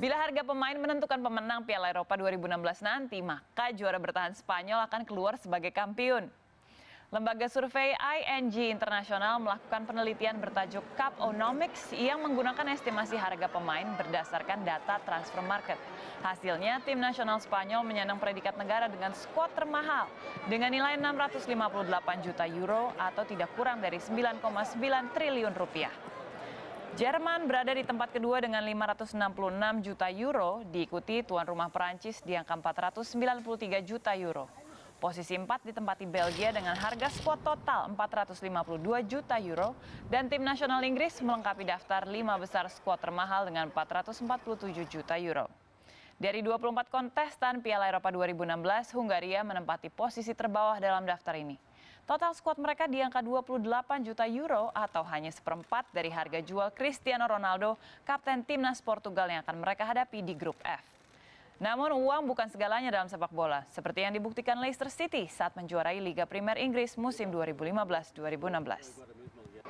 Bila harga pemain menentukan pemenang Piala Eropa 2016 nanti, maka juara bertahan Spanyol akan keluar sebagai kampiun. Lembaga survei ING Internasional melakukan penelitian bertajuk Cup Onomics yang menggunakan estimasi harga pemain berdasarkan data transfer market. Hasilnya, tim nasional Spanyol menyandang predikat negara dengan skuad termahal dengan nilai 658 juta euro atau tidak kurang dari 9,9 triliun rupiah. Jerman berada di tempat kedua dengan 566 juta euro, diikuti tuan rumah Perancis di angka 493 juta euro. Posisi 4 ditempati Belgia dengan harga spot total 452 juta euro dan tim nasional Inggris melengkapi daftar lima besar skuad termahal dengan 447 juta euro. Dari 24 kontestan Piala Eropa 2016, Hungaria menempati posisi terbawah dalam daftar ini. Total skuad mereka di angka 28 juta euro atau hanya seperempat dari harga jual Cristiano Ronaldo, kapten timnas Portugal yang akan mereka hadapi di grup F. Namun uang bukan segalanya dalam sepak bola, seperti yang dibuktikan Leicester City saat menjuarai Liga Primer Inggris musim 2015-2016.